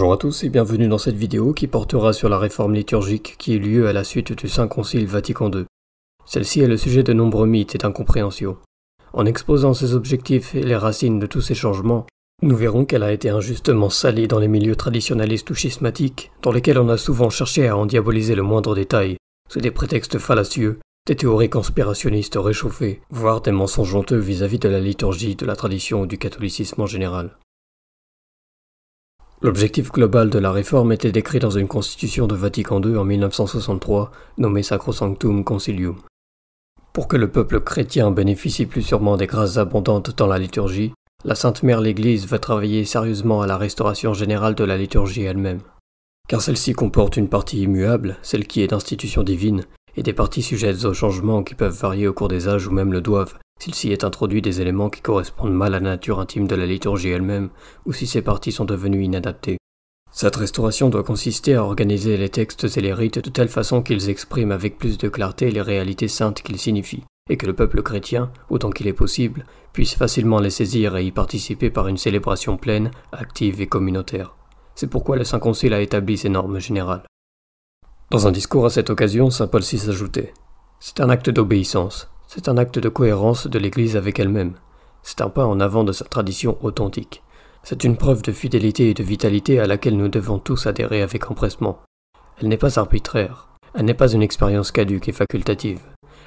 Bonjour à tous et bienvenue dans cette vidéo qui portera sur la réforme liturgique qui eut lieu à la suite du Saint Concile Vatican II. Celle-ci est le sujet de nombreux mythes et d'incompréhensions. En exposant ses objectifs et les racines de tous ces changements, nous verrons qu'elle a été injustement salée dans les milieux traditionnalistes ou schismatiques, dans lesquels on a souvent cherché à en diaboliser le moindre détail, sous des prétextes fallacieux, des théories conspirationnistes réchauffées, voire des mensonges honteux vis à -vis de la liturgie, de la tradition ou du catholicisme en général. L'objectif global de la réforme était décrit dans une constitution de Vatican II en 1963, nommée Sacrosanctum Concilium. Pour que le peuple chrétien bénéficie plus sûrement des grâces abondantes dans la liturgie, la Sainte Mère l'Église va travailler sérieusement à la restauration générale de la liturgie elle-même. Car celle-ci comporte une partie immuable, celle qui est d'institution divine, et des parties sujettes aux changements qui peuvent varier au cours des âges ou même le doivent, s'il s'y est introduit des éléments qui correspondent mal à la nature intime de la liturgie elle-même, ou si ces parties sont devenues inadaptées. Cette restauration doit consister à organiser les textes et les rites de telle façon qu'ils expriment avec plus de clarté les réalités saintes qu'ils signifient, et que le peuple chrétien, autant qu'il est possible, puisse facilement les saisir et y participer par une célébration pleine, active et communautaire. C'est pourquoi le Saint-Concile a établi ces normes générales. Dans un discours à cette occasion, Saint Paul s'y ajoutait C'est un acte d'obéissance, c'est un acte de cohérence de l'Église avec elle-même. C'est un pas en avant de sa tradition authentique. C'est une preuve de fidélité et de vitalité à laquelle nous devons tous adhérer avec empressement. Elle n'est pas arbitraire. Elle n'est pas une expérience caduque et facultative.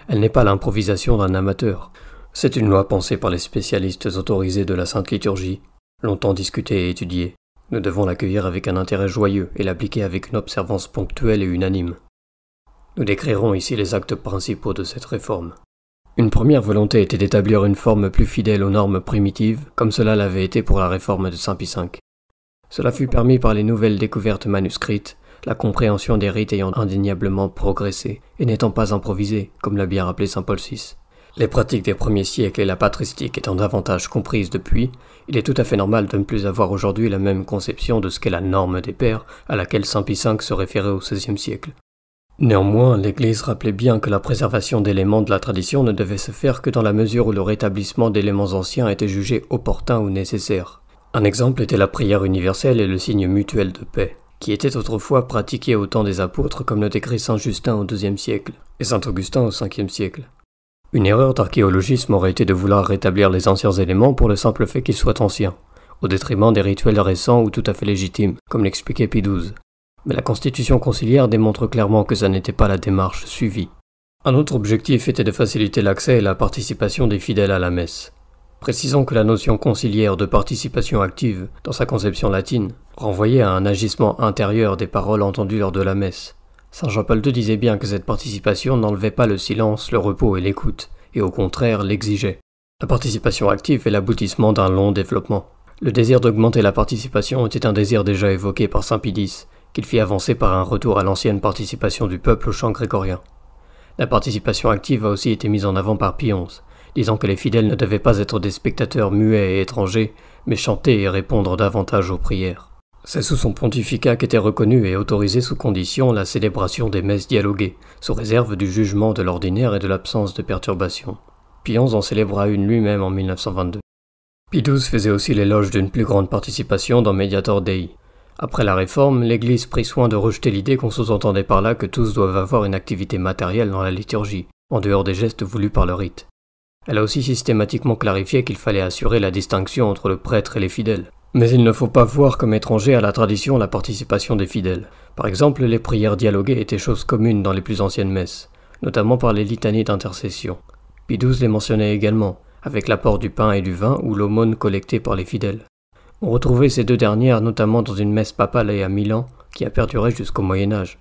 Elle n'est pas l'improvisation d'un amateur. C'est une loi pensée par les spécialistes autorisés de la Sainte Liturgie, longtemps discutée et étudiée. Nous devons l'accueillir avec un intérêt joyeux et l'appliquer avec une observance ponctuelle et unanime. Nous décrirons ici les actes principaux de cette réforme. Une première volonté était d'établir une forme plus fidèle aux normes primitives, comme cela l'avait été pour la réforme de Saint Pie V. Cela fut permis par les nouvelles découvertes manuscrites, la compréhension des rites ayant indéniablement progressé et n'étant pas improvisée, comme l'a bien rappelé Saint Paul VI. Les pratiques des premiers siècles et la patristique étant davantage comprises depuis, il est tout à fait normal de ne plus avoir aujourd'hui la même conception de ce qu'est la norme des pères à laquelle Saint Pie V se référait au XVIe siècle. Néanmoins, l'Église rappelait bien que la préservation d'éléments de la tradition ne devait se faire que dans la mesure où le rétablissement d'éléments anciens était jugé opportun ou nécessaire. Un exemple était la prière universelle et le signe mutuel de paix, qui étaient autrefois pratiqués au temps des apôtres comme le décrit saint Justin au IIe siècle et saint Augustin au Ve siècle. Une erreur d'archéologisme aurait été de vouloir rétablir les anciens éléments pour le simple fait qu'ils soient anciens, au détriment des rituels récents ou tout à fait légitimes, comme l'expliquait Pie mais la constitution conciliaire démontre clairement que ça n'était pas la démarche suivie. Un autre objectif était de faciliter l'accès et la participation des fidèles à la messe. Précisons que la notion conciliaire de participation active, dans sa conception latine, renvoyait à un agissement intérieur des paroles entendues lors de la messe. Saint Jean-Paul II disait bien que cette participation n'enlevait pas le silence, le repos et l'écoute, et au contraire l'exigeait. La participation active est l'aboutissement d'un long développement. Le désir d'augmenter la participation était un désir déjà évoqué par Saint Pidis, qu'il fit avancer par un retour à l'ancienne participation du peuple au chant grégorien. La participation active a aussi été mise en avant par XI, disant que les fidèles ne devaient pas être des spectateurs muets et étrangers, mais chanter et répondre davantage aux prières. C'est sous son pontificat qu'était reconnue et autorisée sous condition la célébration des messes dialoguées, sous réserve du jugement de l'ordinaire et de l'absence de perturbations. Pionce en célébra une lui-même en 1922. Pie faisait aussi l'éloge d'une plus grande participation dans Mediator Dei, après la réforme, l'Église prit soin de rejeter l'idée qu'on sous-entendait par là que tous doivent avoir une activité matérielle dans la liturgie, en dehors des gestes voulus par le rite. Elle a aussi systématiquement clarifié qu'il fallait assurer la distinction entre le prêtre et les fidèles. Mais il ne faut pas voir comme étranger à la tradition la participation des fidèles. Par exemple, les prières dialoguées étaient choses communes dans les plus anciennes messes, notamment par les litanies d'intercession. Pidouze les mentionnait également, avec l'apport du pain et du vin ou l'aumône collectée par les fidèles. On retrouvait ces deux dernières notamment dans une messe papale et à Milan, qui a perduré jusqu'au Moyen Âge.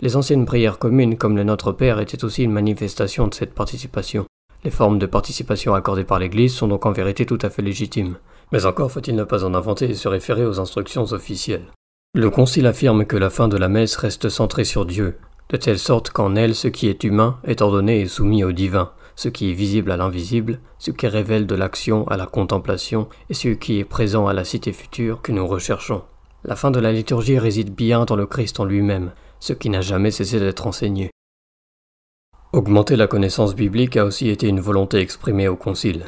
Les anciennes prières communes comme le Notre Père étaient aussi une manifestation de cette participation. Les formes de participation accordées par l'Église sont donc en vérité tout à fait légitimes, mais encore faut-il ne pas en inventer et se référer aux instructions officielles. Le Concile affirme que la fin de la messe reste centrée sur Dieu, de telle sorte qu'en elle ce qui est humain est ordonné et soumis au divin, ce qui est visible à l'invisible, ce qui révèle de l'action à la contemplation et ce qui est présent à la cité future que nous recherchons. La fin de la liturgie réside bien dans le Christ en lui-même, ce qui n'a jamais cessé d'être enseigné. Augmenter la connaissance biblique a aussi été une volonté exprimée au Concile.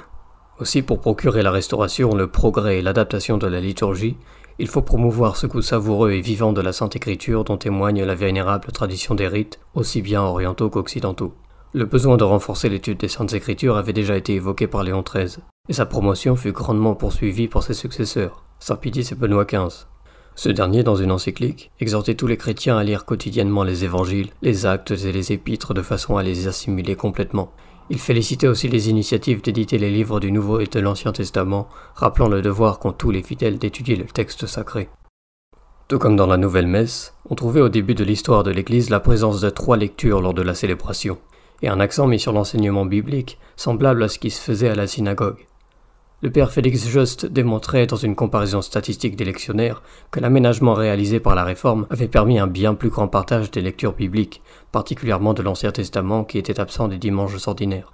Aussi, pour procurer la restauration, le progrès et l'adaptation de la liturgie, il faut promouvoir ce goût savoureux et vivant de la Sainte Écriture dont témoigne la vénérable tradition des rites, aussi bien orientaux qu'occidentaux. Le besoin de renforcer l'étude des saintes écritures avait déjà été évoqué par Léon XIII, et sa promotion fut grandement poursuivie par ses successeurs, Pitis et Benoît XV. Ce dernier, dans une encyclique, exhortait tous les chrétiens à lire quotidiennement les évangiles, les actes et les épîtres de façon à les assimiler complètement. Il félicitait aussi les initiatives d'éditer les livres du Nouveau et de l'Ancien Testament, rappelant le devoir qu'ont tous les fidèles d'étudier le texte sacré. Tout comme dans la Nouvelle Messe, on trouvait au début de l'histoire de l'Église la présence de trois lectures lors de la célébration et un accent mis sur l'enseignement biblique, semblable à ce qui se faisait à la synagogue. Le père Félix Jost démontrait dans une comparaison statistique des lectionnaires que l'aménagement réalisé par la réforme avait permis un bien plus grand partage des lectures bibliques, particulièrement de l'Ancien Testament qui était absent des dimanches ordinaires.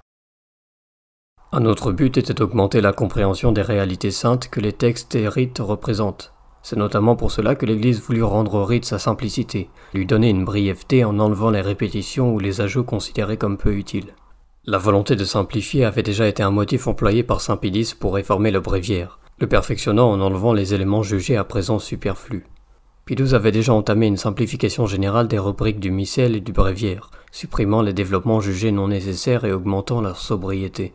Un autre but était d'augmenter la compréhension des réalités saintes que les textes et rites représentent. C'est notamment pour cela que l'Église voulut rendre au rite sa simplicité, lui donner une brièveté en enlevant les répétitions ou les ajouts considérés comme peu utiles. La volonté de simplifier avait déjà été un motif employé par Saint Pidis pour réformer le bréviaire, le perfectionnant en enlevant les éléments jugés à présent superflus. Pidouze avait déjà entamé une simplification générale des rubriques du missel et du bréviaire, supprimant les développements jugés non nécessaires et augmentant leur sobriété.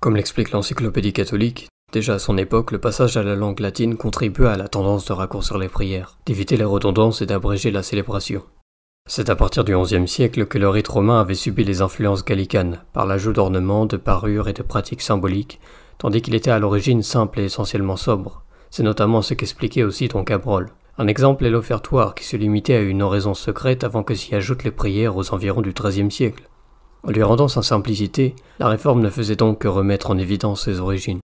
Comme l'explique l'Encyclopédie catholique, Déjà à son époque, le passage à la langue latine contribua à la tendance de raccourcir les prières, d'éviter les redondances et d'abréger la célébration. C'est à partir du XIe siècle que le rite romain avait subi les influences gallicanes, par l'ajout d'ornements, de parures et de pratiques symboliques, tandis qu'il était à l'origine simple et essentiellement sobre. C'est notamment ce qu'expliquait aussi Don Cabrol. Un exemple est l'offertoire qui se limitait à une oraison secrète avant que s'y ajoutent les prières aux environs du XIIIe siècle. En lui rendant sa simplicité, la réforme ne faisait donc que remettre en évidence ses origines.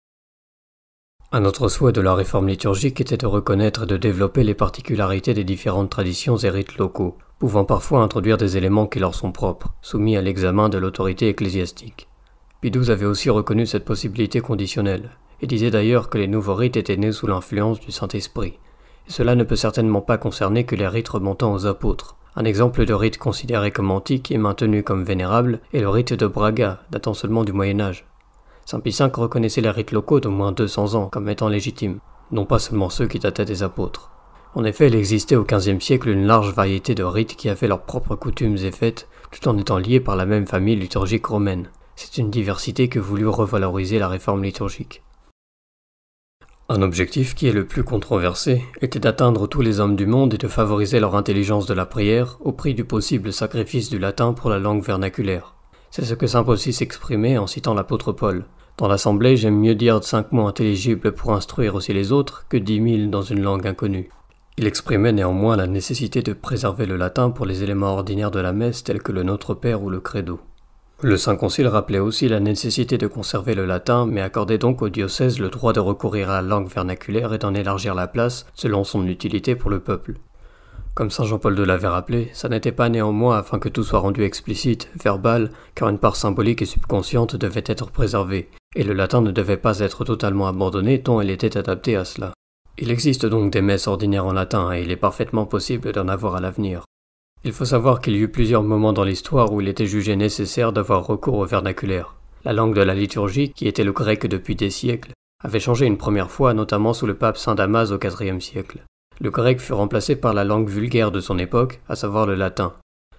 Un autre souhait de la réforme liturgique était de reconnaître et de développer les particularités des différentes traditions et rites locaux, pouvant parfois introduire des éléments qui leur sont propres, soumis à l'examen de l'autorité ecclésiastique. Bidouze avait aussi reconnu cette possibilité conditionnelle, et disait d'ailleurs que les nouveaux rites étaient nés sous l'influence du Saint-Esprit. cela ne peut certainement pas concerner que les rites remontant aux apôtres. Un exemple de rite considéré comme antique et maintenu comme vénérable est le rite de Braga, datant seulement du Moyen Âge. Saint Pie V reconnaissait les rites locaux d'au moins 200 ans comme étant légitimes, non pas seulement ceux qui dataient des apôtres. En effet, il existait au XVe siècle une large variété de rites qui avaient leurs propres coutumes et fêtes, tout en étant liés par la même famille liturgique romaine. C'est une diversité que voulut revaloriser la réforme liturgique. Un objectif qui est le plus controversé était d'atteindre tous les hommes du monde et de favoriser leur intelligence de la prière au prix du possible sacrifice du latin pour la langue vernaculaire. C'est ce que Saint Paul s'exprimait en citant l'apôtre Paul. Dans l'assemblée, j'aime mieux dire cinq mots intelligibles pour instruire aussi les autres que dix mille dans une langue inconnue. Il exprimait néanmoins la nécessité de préserver le latin pour les éléments ordinaires de la messe tels que le Notre Père ou le Credo. Le Saint Concile rappelait aussi la nécessité de conserver le latin, mais accordait donc au diocèse le droit de recourir à la langue vernaculaire et d'en élargir la place selon son utilité pour le peuple. Comme Saint Jean-Paul II l'avait rappelé, ça n'était pas néanmoins afin que tout soit rendu explicite, verbal, car une part symbolique et subconsciente devait être préservée, et le latin ne devait pas être totalement abandonné tant il était adapté à cela. Il existe donc des messes ordinaires en latin et il est parfaitement possible d'en avoir à l'avenir. Il faut savoir qu'il y eut plusieurs moments dans l'histoire où il était jugé nécessaire d'avoir recours au vernaculaire. La langue de la liturgie, qui était le grec depuis des siècles, avait changé une première fois, notamment sous le pape Saint Damas au IVe siècle. Le grec fut remplacé par la langue vulgaire de son époque, à savoir le latin.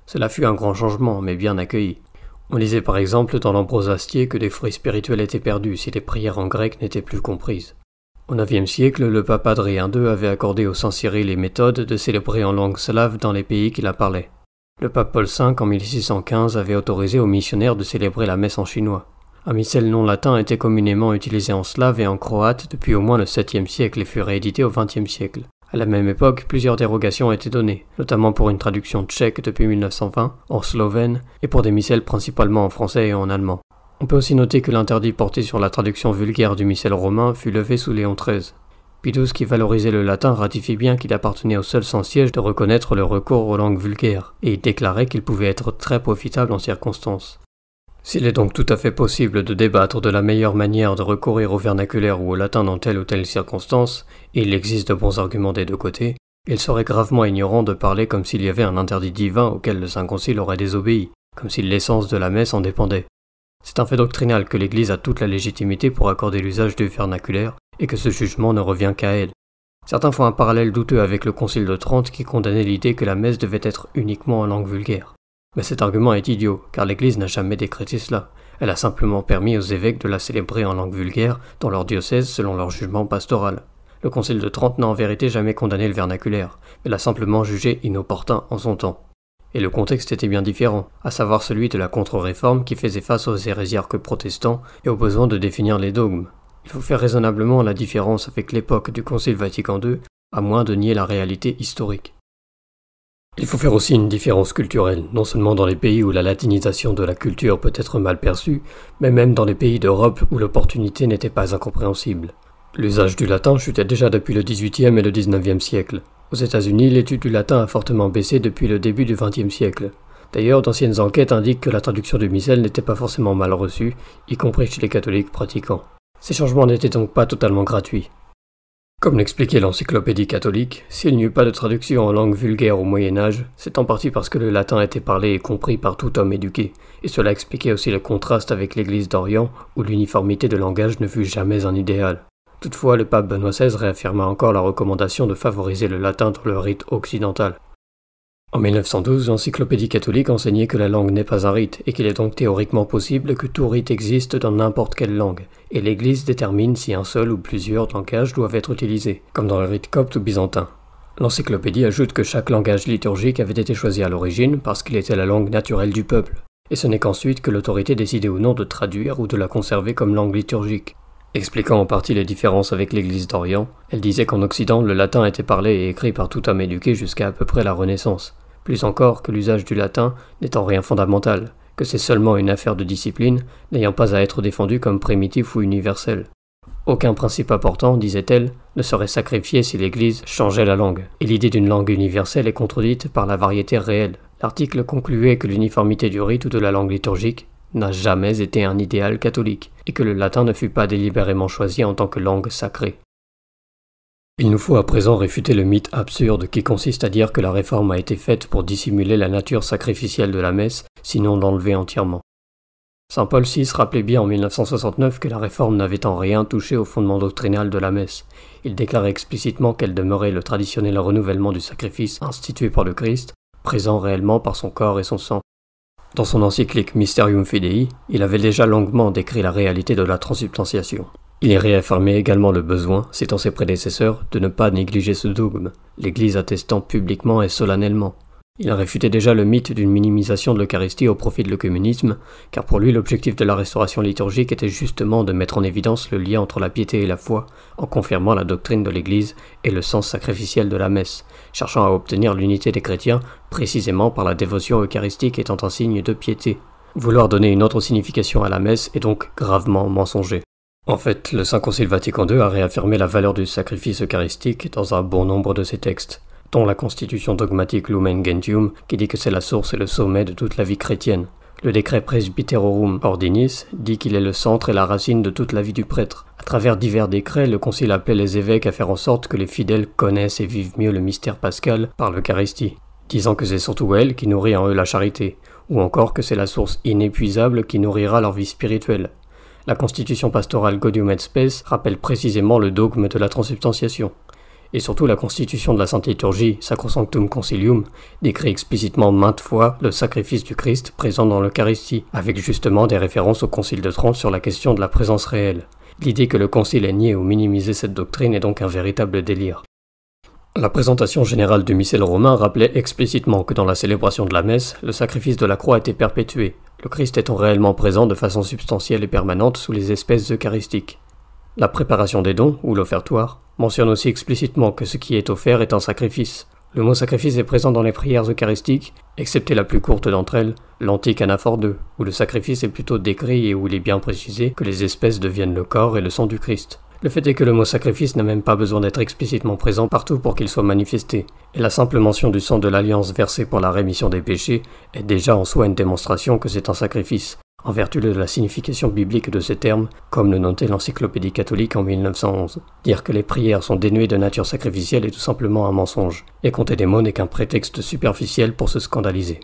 Cela fut un grand changement, mais bien accueilli. On lisait par exemple dans l'Ambrosastier que des fruits spirituels étaient perdus si les prières en grec n'étaient plus comprises. Au IXe siècle, le pape Adrien II avait accordé aux saint Cyril les méthodes de célébrer en langue slave dans les pays qui la parlaient. Le pape Paul V, en 1615, avait autorisé aux missionnaires de célébrer la messe en chinois. Un missel non latin était communément utilisé en slave et en croate depuis au moins le VIIe siècle et fut réédité au XXe siècle. À la même époque, plusieurs dérogations ont été données, notamment pour une traduction tchèque depuis 1920, en slovène, et pour des missels principalement en français et en allemand. On peut aussi noter que l'interdit porté sur la traduction vulgaire du missel romain fut levé sous Léon XIII. Pidus, qui valorisait le latin, ratifie bien qu'il appartenait au seul sans-siège de reconnaître le recours aux langues vulgaires, et déclarait qu'il pouvait être très profitable en circonstances. S'il est donc tout à fait possible de débattre de la meilleure manière de recourir au vernaculaire ou au latin dans telle ou telle circonstance, et il existe de bons arguments des deux côtés, il serait gravement ignorant de parler comme s'il y avait un interdit divin auquel le Saint Concile aurait désobéi, comme si l'essence de la messe en dépendait. C'est un fait doctrinal que l'Église a toute la légitimité pour accorder l'usage du vernaculaire, et que ce jugement ne revient qu'à elle. Certains font un parallèle douteux avec le Concile de Trente qui condamnait l'idée que la messe devait être uniquement en langue vulgaire. Mais cet argument est idiot, car l'Église n'a jamais décrété cela. Elle a simplement permis aux évêques de la célébrer en langue vulgaire dans leur diocèse selon leur jugement pastoral. Le Concile de Trente n'a en vérité jamais condamné le vernaculaire, mais l'a simplement jugé inopportun en son temps. Et le contexte était bien différent, à savoir celui de la contre-réforme qui faisait face aux hérésiarques protestants et au besoin de définir les dogmes. Il faut faire raisonnablement la différence avec l'époque du Concile Vatican II, à moins de nier la réalité historique. Il faut faire aussi une différence culturelle, non seulement dans les pays où la latinisation de la culture peut être mal perçue, mais même dans les pays d'Europe où l'opportunité n'était pas incompréhensible. L'usage du latin chutait déjà depuis le 18e et le 19e siècle. Aux États-Unis, l'étude du latin a fortement baissé depuis le début du 20e siècle. D'ailleurs, d'anciennes enquêtes indiquent que la traduction du missel n'était pas forcément mal reçue, y compris chez les catholiques pratiquants. Ces changements n'étaient donc pas totalement gratuits. Comme l'expliquait l'encyclopédie catholique, s'il n'y eut pas de traduction en langue vulgaire au Moyen Âge, c'est en partie parce que le latin était parlé et compris par tout homme éduqué, et cela expliquait aussi le contraste avec l'Église d'Orient, où l'uniformité de langage ne fut jamais un idéal. Toutefois, le pape Benoît XVI réaffirma encore la recommandation de favoriser le latin dans le rite occidental, en 1912, l'Encyclopédie catholique enseignait que la langue n'est pas un rite et qu'il est donc théoriquement possible que tout rite existe dans n'importe quelle langue, et l'Église détermine si un seul ou plusieurs langages doivent être utilisés, comme dans le rite copte ou byzantin. L'encyclopédie ajoute que chaque langage liturgique avait été choisi à l'origine parce qu'il était la langue naturelle du peuple, et ce n'est qu'ensuite que l'autorité décidait ou non de traduire ou de la conserver comme langue liturgique. Expliquant en partie les différences avec l'Église d'Orient, elle disait qu'en Occident, le latin était parlé et écrit par tout homme éduqué jusqu'à à peu près la Renaissance. Plus encore que l'usage du latin n'étant rien fondamental, que c'est seulement une affaire de discipline, n'ayant pas à être défendue comme primitif ou universel. Aucun principe important, disait-elle, ne serait sacrifié si l'Église changeait la langue, et l'idée d'une langue universelle est contredite par la variété réelle. L'article concluait que l'uniformité du rite ou de la langue liturgique n'a jamais été un idéal catholique, et que le latin ne fut pas délibérément choisi en tant que langue sacrée. Il nous faut à présent réfuter le mythe absurde qui consiste à dire que la réforme a été faite pour dissimuler la nature sacrificielle de la messe, sinon l'enlever entièrement. Saint Paul VI rappelait bien en 1969 que la réforme n'avait en rien touché au fondement doctrinal de la messe. Il déclarait explicitement qu'elle demeurait le traditionnel renouvellement du sacrifice institué par le Christ, présent réellement par son corps et son sang, dans son encyclique Mysterium Fidei, il avait déjà longuement décrit la réalité de la transubstantiation. Il y réaffirmait également le besoin, citant ses prédécesseurs, de ne pas négliger ce dogme, l'Église attestant publiquement et solennellement il réfutait déjà le mythe d'une minimisation de l'Eucharistie au profit de le car pour lui l'objectif de la restauration liturgique était justement de mettre en évidence le lien entre la piété et la foi, en confirmant la doctrine de l'Église et le sens sacrificiel de la messe, cherchant à obtenir l'unité des chrétiens, précisément par la dévotion eucharistique étant un signe de piété. Vouloir donner une autre signification à la messe est donc gravement mensonger. En fait, le Saint Concile Vatican II a réaffirmé la valeur du sacrifice eucharistique dans un bon nombre de ses textes dont la constitution dogmatique Lumen Gentium, qui dit que c'est la source et le sommet de toute la vie chrétienne. Le décret Presbyterorum Ordinis dit qu'il est le centre et la racine de toute la vie du prêtre. À travers divers décrets, le concile appelle les évêques à faire en sorte que les fidèles connaissent et vivent mieux le mystère pascal par l'Eucharistie, disant que c'est surtout elle qui nourrit en eux la charité, ou encore que c'est la source inépuisable qui nourrira leur vie spirituelle. La constitution pastorale Godium et Spes rappelle précisément le dogme de la transubstantiation et surtout la constitution de la Sainte Liturgie, Sacrosanctum Concilium, décrit explicitement maintes fois le sacrifice du Christ présent dans l'Eucharistie, avec justement des références au Concile de Trente sur la question de la présence réelle. L'idée que le Concile ait nié ou minimisé cette doctrine est donc un véritable délire. La présentation générale du missel romain rappelait explicitement que dans la célébration de la messe, le sacrifice de la croix était perpétué, le Christ étant réellement présent de façon substantielle et permanente sous les espèces eucharistiques. La préparation des dons, ou l'offertoire, mentionne aussi explicitement que ce qui est offert est un sacrifice. Le mot sacrifice est présent dans les prières eucharistiques, excepté la plus courte d'entre elles, l'antique anaphore 2, où le sacrifice est plutôt décrit et où il est bien précisé que les espèces deviennent le corps et le sang du Christ. Le fait est que le mot sacrifice n'a même pas besoin d'être explicitement présent partout pour qu'il soit manifesté, et la simple mention du sang de l'alliance versé pour la rémission des péchés est déjà en soi une démonstration que c'est un sacrifice, en vertu de la signification biblique de ces termes, comme le notait l'Encyclopédie catholique en 1911. Dire que les prières sont dénuées de nature sacrificielle est tout simplement un mensonge, et compter des mots n'est qu'un prétexte superficiel pour se scandaliser.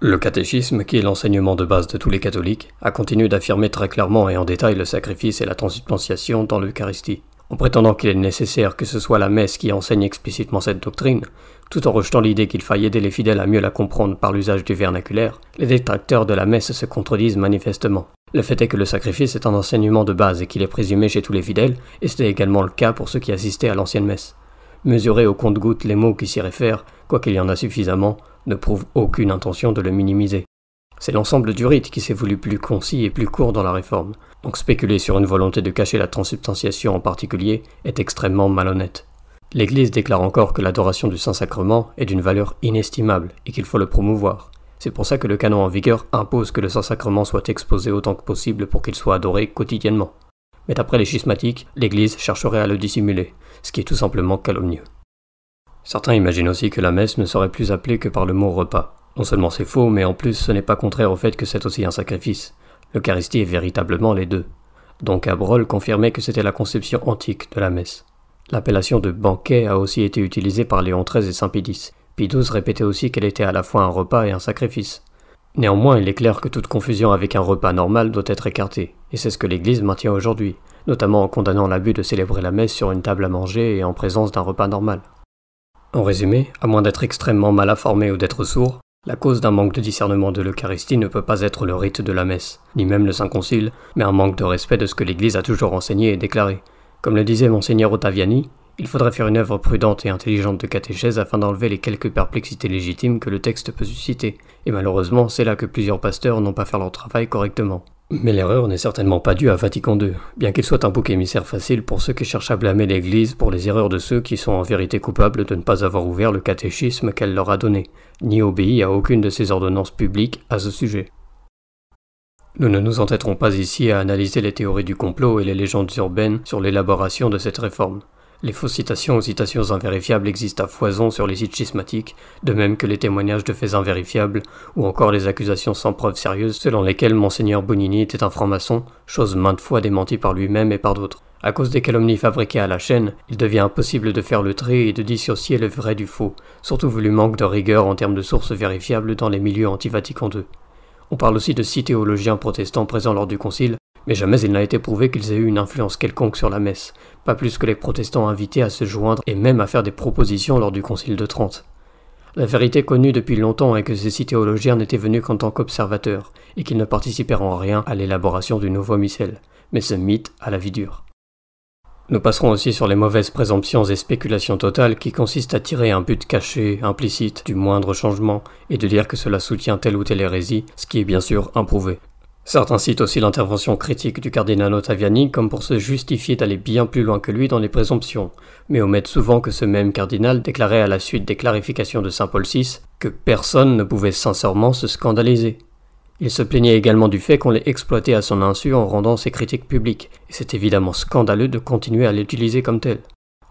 Le catéchisme, qui est l'enseignement de base de tous les catholiques, a continué d'affirmer très clairement et en détail le sacrifice et la transubstantiation dans l'Eucharistie. En prétendant qu'il est nécessaire que ce soit la messe qui enseigne explicitement cette doctrine, tout en rejetant l'idée qu'il faille aider les fidèles à mieux la comprendre par l'usage du vernaculaire, les détracteurs de la messe se contredisent manifestement. Le fait est que le sacrifice est un enseignement de base et qu'il est présumé chez tous les fidèles, et c'était également le cas pour ceux qui assistaient à l'ancienne messe. Mesurer au compte-goutte les mots qui s'y réfèrent, quoiqu'il y en a suffisamment, ne prouve aucune intention de le minimiser. C'est l'ensemble du rite qui s'est voulu plus concis et plus court dans la réforme, donc spéculer sur une volonté de cacher la transubstantiation en particulier est extrêmement malhonnête. L'Église déclare encore que l'adoration du Saint-Sacrement est d'une valeur inestimable et qu'il faut le promouvoir. C'est pour ça que le canon en vigueur impose que le Saint-Sacrement soit exposé autant que possible pour qu'il soit adoré quotidiennement. Mais d'après les schismatiques, l'Église chercherait à le dissimuler, ce qui est tout simplement calomnieux. Certains imaginent aussi que la messe ne serait plus appelée que par le mot repas. Non seulement c'est faux, mais en plus ce n'est pas contraire au fait que c'est aussi un sacrifice. L'Eucharistie est véritablement les deux. Donc Abrol confirmait que c'était la conception antique de la messe. L'appellation de banquet a aussi été utilisée par Léon XIII et Saint Pédis. Pidouze répétait aussi qu'elle était à la fois un repas et un sacrifice. Néanmoins, il est clair que toute confusion avec un repas normal doit être écartée, et c'est ce que l'Église maintient aujourd'hui, notamment en condamnant l'abus de célébrer la messe sur une table à manger et en présence d'un repas normal. En résumé, à moins d'être extrêmement mal informé ou d'être sourd, la cause d'un manque de discernement de l'Eucharistie ne peut pas être le rite de la messe, ni même le Saint-Concile, mais un manque de respect de ce que l'Église a toujours enseigné et déclaré. Comme le disait Monseigneur Ottaviani, il faudrait faire une œuvre prudente et intelligente de catéchèse afin d'enlever les quelques perplexités légitimes que le texte peut susciter, et malheureusement c'est là que plusieurs pasteurs n'ont pas fait leur travail correctement. Mais l'erreur n'est certainement pas due à Vatican II, bien qu'il soit un bouc émissaire facile pour ceux qui cherchent à blâmer l'Église pour les erreurs de ceux qui sont en vérité coupables de ne pas avoir ouvert le catéchisme qu'elle leur a donné, ni obéi à aucune de ses ordonnances publiques à ce sujet. Nous ne nous entêterons pas ici à analyser les théories du complot et les légendes urbaines sur l'élaboration de cette réforme. Les fausses citations ou citations invérifiables existent à foison sur les sites schismatiques, de même que les témoignages de faits invérifiables, ou encore les accusations sans preuve sérieuses selon lesquelles Monseigneur Bonini était un franc-maçon, chose maintes fois démentie par lui-même et par d'autres. À cause des calomnies fabriquées à la chaîne, il devient impossible de faire le trait et de dissocier le vrai du faux, surtout vu le manque de rigueur en termes de sources vérifiables dans les milieux anti-Vatican II. On parle aussi de six théologiens protestants présents lors du concile, mais jamais il n'a été prouvé qu'ils aient eu une influence quelconque sur la messe, pas plus que les protestants invités à se joindre et même à faire des propositions lors du Concile de Trente. La vérité connue depuis longtemps est que ces six théologiens n'étaient venus qu'en tant qu'observateurs, et qu'ils ne participèrent en rien à l'élaboration du nouveau missel, mais ce mythe a la vie dure. Nous passerons aussi sur les mauvaises présomptions et spéculations totales qui consistent à tirer un but caché, implicite, du moindre changement, et de dire que cela soutient telle ou telle hérésie, ce qui est bien sûr improuvé. Certains citent aussi l'intervention critique du cardinal Ottaviani comme pour se justifier d'aller bien plus loin que lui dans les présomptions, mais omettent souvent que ce même cardinal déclarait à la suite des clarifications de Saint Paul VI que personne ne pouvait sincèrement se scandaliser. Il se plaignait également du fait qu'on l'ait exploité à son insu en rendant ses critiques publiques, et c'est évidemment scandaleux de continuer à l'utiliser comme tel.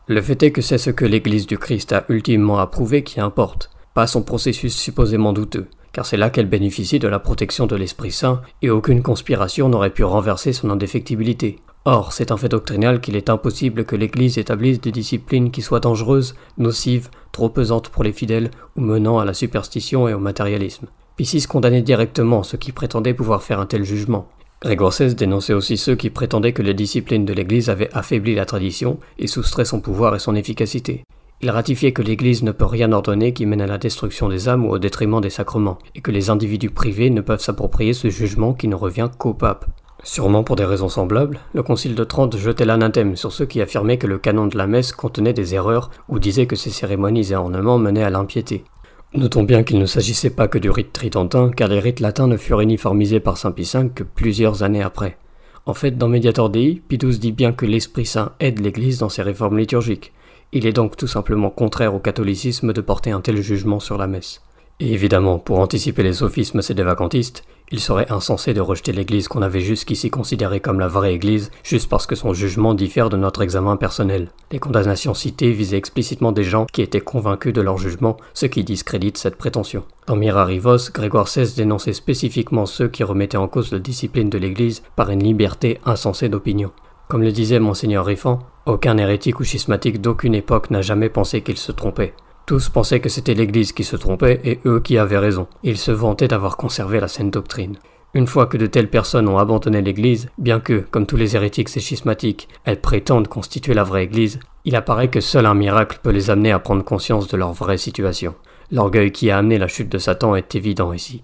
Le fait est que c'est ce que l'Église du Christ a ultimement approuvé qui importe, pas son processus supposément douteux car c'est là qu'elle bénéficie de la protection de l'Esprit Saint, et aucune conspiration n'aurait pu renverser son indéfectibilité. Or, c'est un fait doctrinal qu'il est impossible que l'Église établisse des disciplines qui soient dangereuses, nocives, trop pesantes pour les fidèles, ou menant à la superstition et au matérialisme. Pisces condamnait directement ceux qui prétendaient pouvoir faire un tel jugement. Grégoire dénonçait aussi ceux qui prétendaient que les disciplines de l'Église avaient affaibli la tradition et soustrait son pouvoir et son efficacité. Il ratifiait que l'Église ne peut rien ordonner qui mène à la destruction des âmes ou au détriment des sacrements, et que les individus privés ne peuvent s'approprier ce jugement qui ne revient qu'au pape. Sûrement pour des raisons semblables, le Concile de Trente jetait l'anathème sur ceux qui affirmaient que le canon de la messe contenait des erreurs ou disaient que ces cérémonies et ornements menaient à l'impiété. Notons bien qu'il ne s'agissait pas que du rite tridentin, car les rites latins ne furent uniformisés par Saint Pie V que plusieurs années après. En fait, dans Mediator Dei, Pie dit bien que l'Esprit Saint aide l'Église dans ses réformes liturgiques. Il est donc tout simplement contraire au catholicisme de porter un tel jugement sur la messe. Et évidemment, pour anticiper les sophismes et des vacantistes, il serait insensé de rejeter l'Église qu'on avait jusqu'ici considérée comme la vraie Église juste parce que son jugement diffère de notre examen personnel. Les condamnations citées visaient explicitement des gens qui étaient convaincus de leur jugement, ce qui discrédite cette prétention. Dans Mirarivos, Grégoire XVI dénonçait spécifiquement ceux qui remettaient en cause la discipline de l'Église par une liberté insensée d'opinion. Comme le disait monseigneur Riffan, aucun hérétique ou schismatique d'aucune époque n'a jamais pensé qu'il se trompait. Tous pensaient que c'était l'Église qui se trompait et eux qui avaient raison. Ils se vantaient d'avoir conservé la sainte doctrine. Une fois que de telles personnes ont abandonné l'Église, bien que, comme tous les hérétiques et schismatiques, elles prétendent constituer la vraie Église, il apparaît que seul un miracle peut les amener à prendre conscience de leur vraie situation. L'orgueil qui a amené la chute de Satan est évident ici.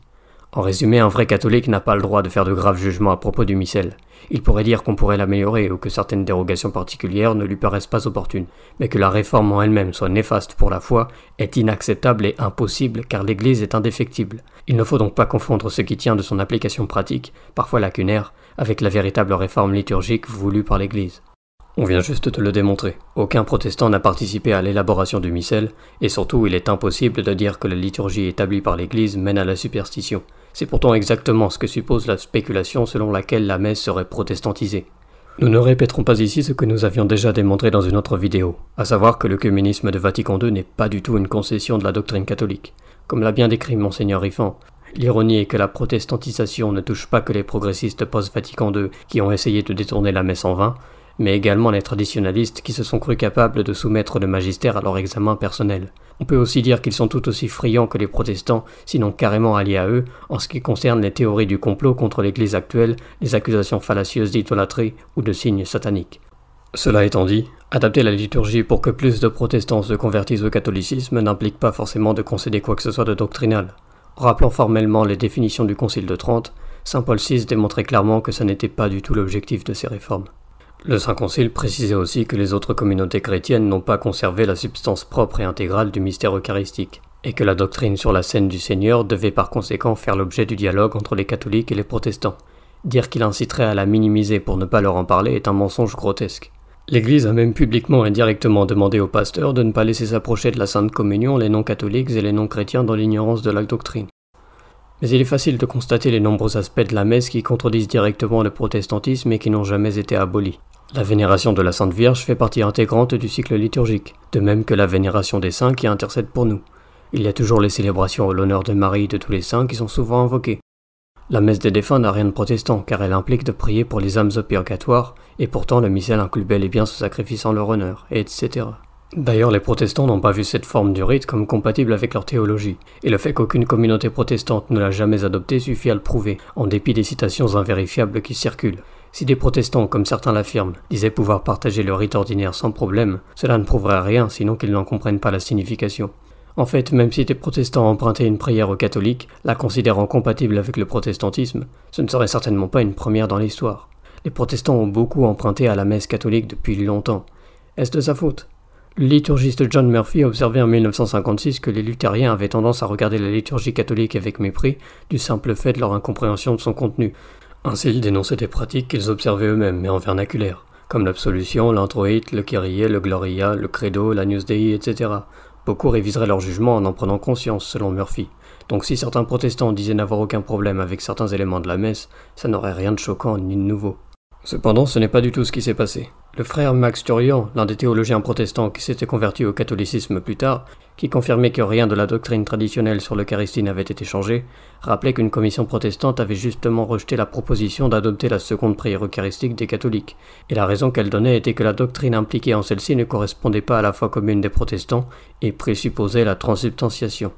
En résumé, un vrai catholique n'a pas le droit de faire de graves jugements à propos du missel. Il pourrait dire qu'on pourrait l'améliorer ou que certaines dérogations particulières ne lui paraissent pas opportunes, mais que la réforme en elle-même soit néfaste pour la foi est inacceptable et impossible car l'Église est indéfectible. Il ne faut donc pas confondre ce qui tient de son application pratique, parfois lacunaire, avec la véritable réforme liturgique voulue par l'Église. On vient juste de le démontrer. Aucun protestant n'a participé à l'élaboration du missel, et surtout il est impossible de dire que la liturgie établie par l'Église mène à la superstition. C'est pourtant exactement ce que suppose la spéculation selon laquelle la messe serait protestantisée. Nous ne répéterons pas ici ce que nous avions déjà démontré dans une autre vidéo, à savoir que le communisme de Vatican II n'est pas du tout une concession de la doctrine catholique. Comme l'a bien décrit Monseigneur Riffan, l'ironie est que la protestantisation ne touche pas que les progressistes post-Vatican II qui ont essayé de détourner la messe en vain, mais également les traditionalistes qui se sont crus capables de soumettre le magistère à leur examen personnel. On peut aussi dire qu'ils sont tout aussi friands que les protestants, sinon carrément alliés à eux, en ce qui concerne les théories du complot contre l'Église actuelle, les accusations fallacieuses d'idolâtrie ou de signes sataniques. Cela étant dit, adapter la liturgie pour que plus de protestants se convertissent au catholicisme n'implique pas forcément de concéder quoi que ce soit de doctrinal. Rappelant formellement les définitions du Concile de Trente, Saint Paul VI démontrait clairement que ce n'était pas du tout l'objectif de ces réformes. Le Saint Concile précisait aussi que les autres communautés chrétiennes n'ont pas conservé la substance propre et intégrale du mystère eucharistique, et que la doctrine sur la scène du Seigneur devait par conséquent faire l'objet du dialogue entre les catholiques et les protestants. Dire qu'il inciterait à la minimiser pour ne pas leur en parler est un mensonge grotesque. L'Église a même publiquement et directement demandé aux pasteurs de ne pas laisser s'approcher de la Sainte Communion les non-catholiques et les non-chrétiens dans l'ignorance de la doctrine. Mais il est facile de constater les nombreux aspects de la messe qui contredisent directement le protestantisme et qui n'ont jamais été abolis. La vénération de la Sainte Vierge fait partie intégrante du cycle liturgique, de même que la vénération des saints qui intercèdent pour nous. Il y a toujours les célébrations à l'honneur de Marie et de tous les saints qui sont souvent invoquées. La messe des défunts n'a rien de protestant car elle implique de prier pour les âmes au et pourtant le missel inclut bel et bien ce sacrifice en leur honneur, etc. D'ailleurs, les protestants n'ont pas vu cette forme du rite comme compatible avec leur théologie, et le fait qu'aucune communauté protestante ne l'a jamais adoptée suffit à le prouver, en dépit des citations invérifiables qui circulent. Si des protestants, comme certains l'affirment, disaient pouvoir partager le rite ordinaire sans problème, cela ne prouverait rien sinon qu'ils n'en comprennent pas la signification. En fait, même si des protestants empruntaient une prière aux catholiques, la considérant compatible avec le protestantisme, ce ne serait certainement pas une première dans l'histoire. Les protestants ont beaucoup emprunté à la messe catholique depuis longtemps. Est-ce de sa faute liturgiste John Murphy observait en 1956 que les luthériens avaient tendance à regarder la liturgie catholique avec mépris, du simple fait de leur incompréhension de son contenu. Ainsi, ils dénonçaient des pratiques qu'ils observaient eux-mêmes, mais en vernaculaire, comme l'absolution, l'introït, le kyrie, le gloria, le credo, la news dei, etc. Beaucoup réviseraient leur jugement en en prenant conscience, selon Murphy. Donc si certains protestants disaient n'avoir aucun problème avec certains éléments de la messe, ça n'aurait rien de choquant ni de nouveau. Cependant, ce n'est pas du tout ce qui s'est passé. Le frère Max Turian, l'un des théologiens protestants qui s'était converti au catholicisme plus tard, qui confirmait que rien de la doctrine traditionnelle sur l'Eucharistie n'avait été changé, rappelait qu'une commission protestante avait justement rejeté la proposition d'adopter la seconde prière eucharistique des catholiques, et la raison qu'elle donnait était que la doctrine impliquée en celle-ci ne correspondait pas à la foi commune des protestants et présupposait la transubstantiation.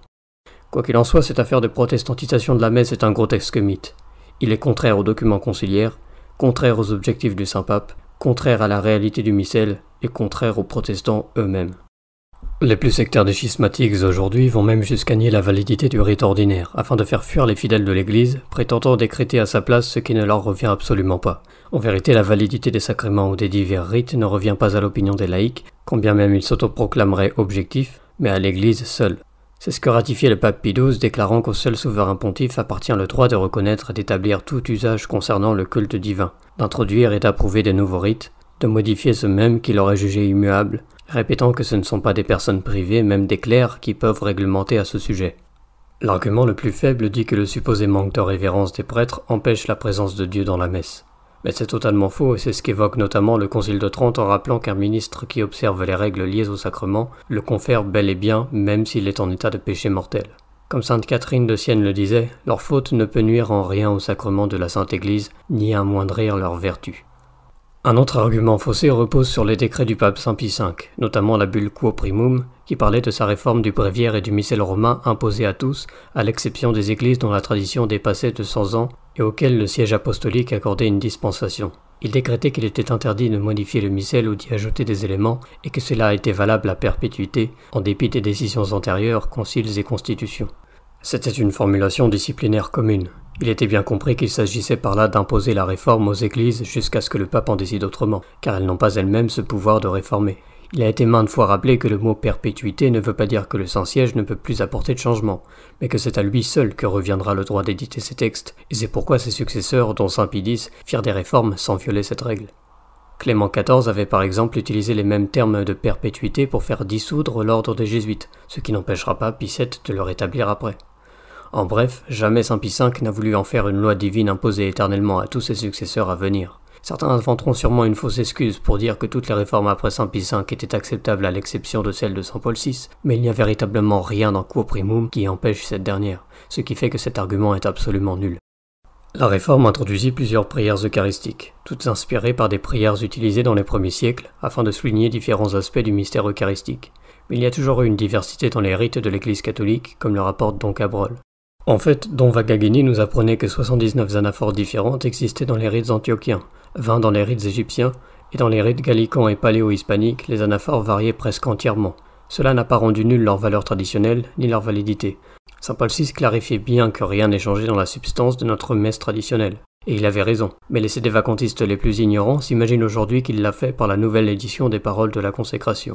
Quoi qu'il en soit, cette affaire de protestantisation de la messe est un grotesque mythe. Il est contraire aux documents conciliaires, contraire aux objectifs du Saint-Pape, contraire à la réalité du missel et contraire aux protestants eux-mêmes. Les plus sectaires des schismatiques aujourd'hui vont même jusqu'à nier la validité du rite ordinaire, afin de faire fuir les fidèles de l'Église, prétendant décréter à sa place ce qui ne leur revient absolument pas. En vérité, la validité des sacrements ou des divers rites ne revient pas à l'opinion des laïcs, quand bien même ils s'autoproclameraient objectifs, mais à l'Église seule. C'est ce que ratifiait le pape Pie XII déclarant qu'au seul souverain pontife appartient le droit de reconnaître et d'établir tout usage concernant le culte divin, d'introduire et d'approuver des nouveaux rites, de modifier ceux même qu'il aurait jugé immuables, répétant que ce ne sont pas des personnes privées, même des clercs, qui peuvent réglementer à ce sujet. L'argument le plus faible dit que le supposé manque de révérence des prêtres empêche la présence de Dieu dans la messe. Mais c'est totalement faux et c'est ce qu'évoque notamment le Concile de Trente en rappelant qu'un ministre qui observe les règles liées au sacrement le confère bel et bien même s'il est en état de péché mortel. Comme sainte Catherine de Sienne le disait, leur faute ne peut nuire en rien au sacrement de la Sainte Église ni amoindrir leur vertu. Un autre argument faussé repose sur les décrets du pape Saint Pie V, notamment la bulle Quo Primum, qui parlait de sa réforme du bréviaire et du missel romain imposé à tous, à l'exception des églises dont la tradition dépassait de 100 ans et auquel le siège apostolique accordait une dispensation. Il décrétait qu'il était interdit de modifier le missel ou d'y ajouter des éléments et que cela était valable à perpétuité, en dépit des décisions antérieures, conciles et constitutions. C'était une formulation disciplinaire commune. Il était bien compris qu'il s'agissait par là d'imposer la réforme aux églises jusqu'à ce que le pape en décide autrement, car elles n'ont pas elles-mêmes ce pouvoir de réformer. Il a été maintes fois rappelé que le mot perpétuité ne veut pas dire que le Saint-Siège ne peut plus apporter de changement, mais que c'est à lui seul que reviendra le droit d'éditer ses textes, et c'est pourquoi ses successeurs, dont Saint X, firent des réformes sans violer cette règle. Clément XIV avait par exemple utilisé les mêmes termes de perpétuité pour faire dissoudre l'ordre des jésuites, ce qui n'empêchera pas Pie VII de le rétablir après. En bref, jamais Saint Pie V n'a voulu en faire une loi divine imposée éternellement à tous ses successeurs à venir. Certains inventeront sûrement une fausse excuse pour dire que toutes les réformes après Saint-Pie V étaient acceptables à l'exception de celle de Saint-Paul VI, mais il n'y a véritablement rien dans Quo Primum qui empêche cette dernière, ce qui fait que cet argument est absolument nul. La réforme introduisit plusieurs prières eucharistiques, toutes inspirées par des prières utilisées dans les premiers siècles, afin de souligner différents aspects du mystère eucharistique. Mais il y a toujours eu une diversité dans les rites de l'Église catholique, comme le rapporte Don Cabrol. En fait, Don Vagagini nous apprenait que 79 anaphores différentes existaient dans les rites antiochiens, 20 dans les rites égyptiens, et dans les rites gallicans et paléo-hispaniques, les anaphores variaient presque entièrement. Cela n'a pas rendu nulle leur valeur traditionnelle, ni leur validité. Saint Paul VI clarifiait bien que rien n'est changé dans la substance de notre messe traditionnelle. Et il avait raison. Mais les des vacantistes les plus ignorants s'imaginent aujourd'hui qu'il l'a fait par la nouvelle édition des paroles de la consécration.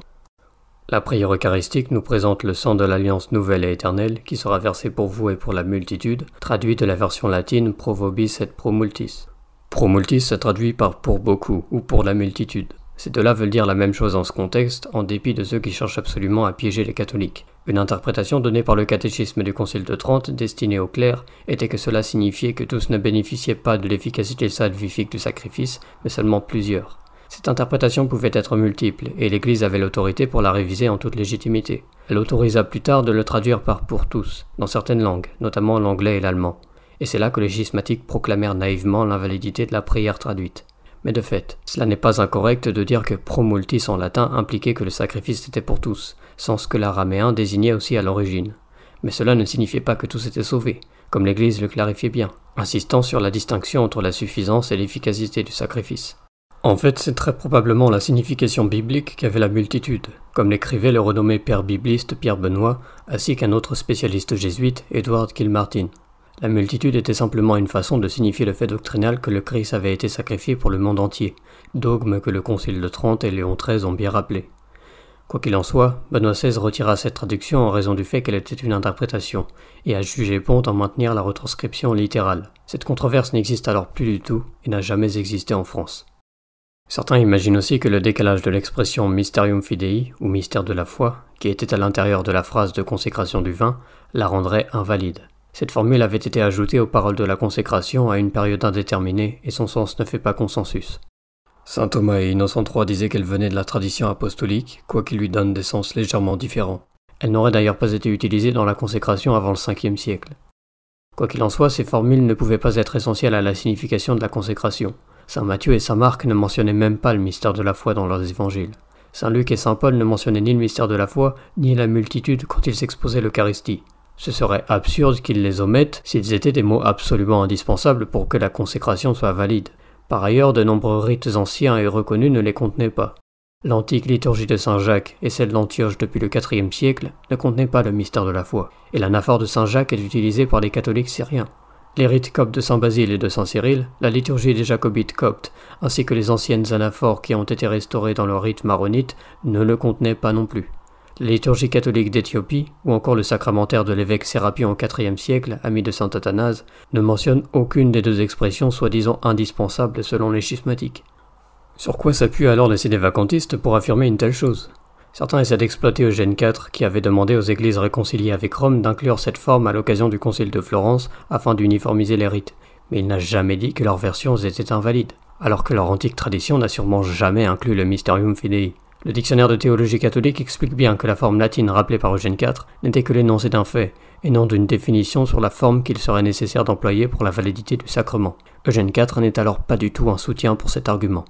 La prière eucharistique nous présente le sang de l'alliance nouvelle et éternelle qui sera versé pour vous et pour la multitude, traduit de la version latine pro vobis et pro multis. Pro multis se traduit par pour beaucoup ou pour la multitude. Ces deux-là veulent dire la même chose en ce contexte, en dépit de ceux qui cherchent absolument à piéger les catholiques. Une interprétation donnée par le catéchisme du Concile de Trente, destiné aux clercs, était que cela signifiait que tous ne bénéficiaient pas de l'efficacité salvifique du sacrifice, mais seulement plusieurs. Cette interprétation pouvait être multiple, et l'Église avait l'autorité pour la réviser en toute légitimité. Elle autorisa plus tard de le traduire par pour tous, dans certaines langues, notamment l'anglais et l'allemand, et c'est là que les schismatiques proclamèrent naïvement l'invalidité de la prière traduite. Mais de fait, cela n'est pas incorrect de dire que promultis en latin impliquait que le sacrifice était pour tous, ce que l'araméen désignait aussi à l'origine. Mais cela ne signifiait pas que tous étaient sauvés, comme l'Église le clarifiait bien, insistant sur la distinction entre la suffisance et l'efficacité du sacrifice. En fait, c'est très probablement la signification biblique qu'avait la multitude, comme l'écrivait le renommé père bibliste Pierre Benoît, ainsi qu'un autre spécialiste jésuite, Edward Kilmartin. La multitude était simplement une façon de signifier le fait doctrinal que le Christ avait été sacrifié pour le monde entier, dogme que le Concile de Trente et Léon XIII ont bien rappelé. Quoi qu'il en soit, Benoît XVI retira cette traduction en raison du fait qu'elle était une interprétation, et a jugé bon d'en maintenir la retranscription littérale. Cette controverse n'existe alors plus du tout et n'a jamais existé en France. Certains imaginent aussi que le décalage de l'expression Mysterium Fidei, ou mystère de la foi, qui était à l'intérieur de la phrase de consécration du vin, la rendrait invalide. Cette formule avait été ajoutée aux paroles de la consécration à une période indéterminée et son sens ne fait pas consensus. Saint Thomas et Innocent III disaient qu'elle venait de la tradition apostolique, quoiqu'il lui donne des sens légèrement différents. Elle n'aurait d'ailleurs pas été utilisée dans la consécration avant le Ve siècle. Quoi qu'il en soit, ces formules ne pouvaient pas être essentielles à la signification de la consécration. Saint Matthieu et Saint Marc ne mentionnaient même pas le mystère de la foi dans leurs évangiles. Saint Luc et Saint Paul ne mentionnaient ni le mystère de la foi, ni la multitude quand ils exposaient l'Eucharistie. Ce serait absurde qu'ils les omettent s'ils étaient des mots absolument indispensables pour que la consécration soit valide. Par ailleurs, de nombreux rites anciens et reconnus ne les contenaient pas. L'antique liturgie de Saint Jacques et celle d'Antioche depuis le IVe siècle ne contenaient pas le mystère de la foi, et l'anaphore de Saint Jacques est utilisée par les catholiques syriens les rites coptes de Saint Basile et de Saint Cyril, la liturgie des jacobites coptes, ainsi que les anciennes anaphores qui ont été restaurées dans leur rite maronite, ne le contenaient pas non plus. La liturgie catholique d'Éthiopie, ou encore le sacramentaire de l'évêque Sérapion au IVe siècle, ami de saint Athanase, ne mentionne aucune des deux expressions soi-disant indispensables selon les schismatiques. Sur quoi s'appuient alors les vacantistes pour affirmer une telle chose Certains essaient d'exploiter Eugène IV, qui avait demandé aux églises réconciliées avec Rome d'inclure cette forme à l'occasion du Concile de Florence afin d'uniformiser les rites, mais il n'a jamais dit que leurs versions étaient invalides, alors que leur antique tradition n'a sûrement jamais inclus le Mysterium Fidei. Le dictionnaire de théologie catholique explique bien que la forme latine rappelée par Eugène IV n'était que l'énoncé d'un fait, et non d'une définition sur la forme qu'il serait nécessaire d'employer pour la validité du sacrement. Eugène IV n'est alors pas du tout un soutien pour cet argument.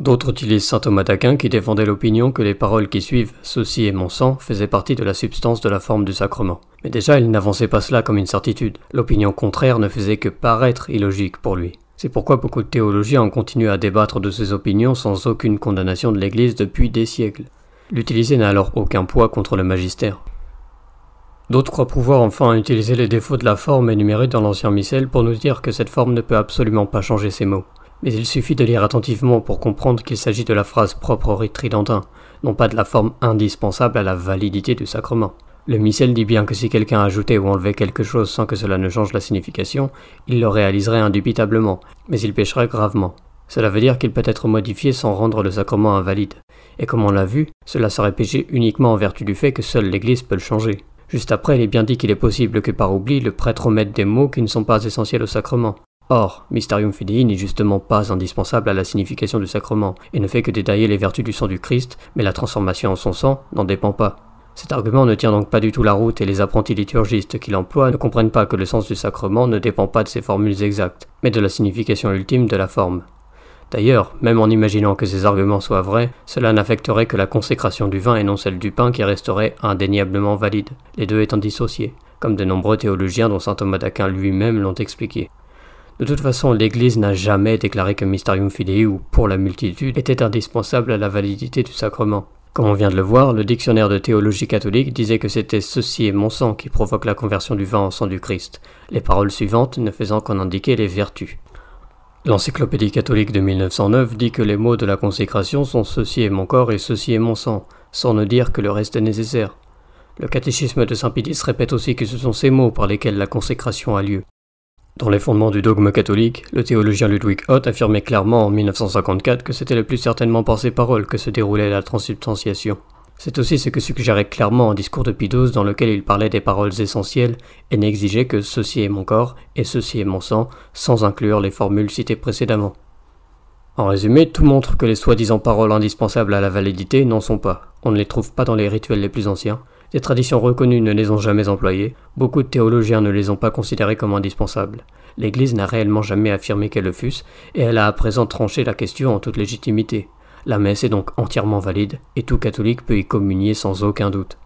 D'autres utilisent saint Thomas d'Aquin qui défendait l'opinion que les paroles qui suivent Ceci est mon sang faisaient partie de la substance de la forme du sacrement. Mais déjà, il n'avançait pas cela comme une certitude. L'opinion contraire ne faisait que paraître illogique pour lui. C'est pourquoi beaucoup de théologiens ont continué à débattre de ces opinions sans aucune condamnation de l'Église depuis des siècles. L'utiliser n'a alors aucun poids contre le magistère. D'autres croient pouvoir enfin utiliser les défauts de la forme énumérés dans l'ancien missel pour nous dire que cette forme ne peut absolument pas changer ses mots mais il suffit de lire attentivement pour comprendre qu'il s'agit de la phrase propre au rite tridentin, non pas de la forme indispensable à la validité du sacrement. Le missel dit bien que si quelqu'un ajoutait ou enlevait quelque chose sans que cela ne change la signification, il le réaliserait indubitablement, mais il pécherait gravement. Cela veut dire qu'il peut être modifié sans rendre le sacrement invalide. Et comme on l'a vu, cela serait péché uniquement en vertu du fait que seule l'Église peut le changer. Juste après, il est bien dit qu'il est possible que par oubli, le prêtre omette des mots qui ne sont pas essentiels au sacrement. Or, Mysterium Fidei n'est justement pas indispensable à la signification du sacrement, et ne fait que détailler les vertus du sang du Christ, mais la transformation en son sang n'en dépend pas. Cet argument ne tient donc pas du tout la route et les apprentis liturgistes qui l'emploient ne comprennent pas que le sens du sacrement ne dépend pas de ses formules exactes, mais de la signification ultime de la forme. D'ailleurs, même en imaginant que ces arguments soient vrais, cela n'affecterait que la consécration du vin et non celle du pain qui resterait indéniablement valide, les deux étant dissociés, comme de nombreux théologiens dont saint Thomas d'Aquin lui-même l'ont expliqué. De toute façon, l'Église n'a jamais déclaré que Mysterium Fidei ou pour la multitude était indispensable à la validité du sacrement. Comme on vient de le voir, le dictionnaire de théologie catholique disait que c'était ceci et mon sang qui provoque la conversion du vin en sang du Christ, les paroles suivantes ne faisant qu'en indiquer les vertus. L'encyclopédie catholique de 1909 dit que les mots de la consécration sont ceci est mon corps et ceci est mon sang, sans ne dire que le reste est nécessaire. Le catéchisme de Saint Pédis répète aussi que ce sont ces mots par lesquels la consécration a lieu, dans les fondements du dogme catholique, le théologien Ludwig Hoth affirmait clairement en 1954 que c'était le plus certainement par ses paroles que se déroulait la transubstantiation. C'est aussi ce que suggérait clairement un discours de Pidos dans lequel il parlait des paroles essentielles et n'exigeait que ceci est mon corps et ceci est mon sang, sans inclure les formules citées précédemment. En résumé, tout montre que les soi-disant paroles indispensables à la validité n'en sont pas. On ne les trouve pas dans les rituels les plus anciens, des traditions reconnues ne les ont jamais employées, beaucoup de théologiens ne les ont pas considérées comme indispensables. L'Église n'a réellement jamais affirmé qu'elles le fussent, et elle a à présent tranché la question en toute légitimité. La messe est donc entièrement valide, et tout catholique peut y communier sans aucun doute.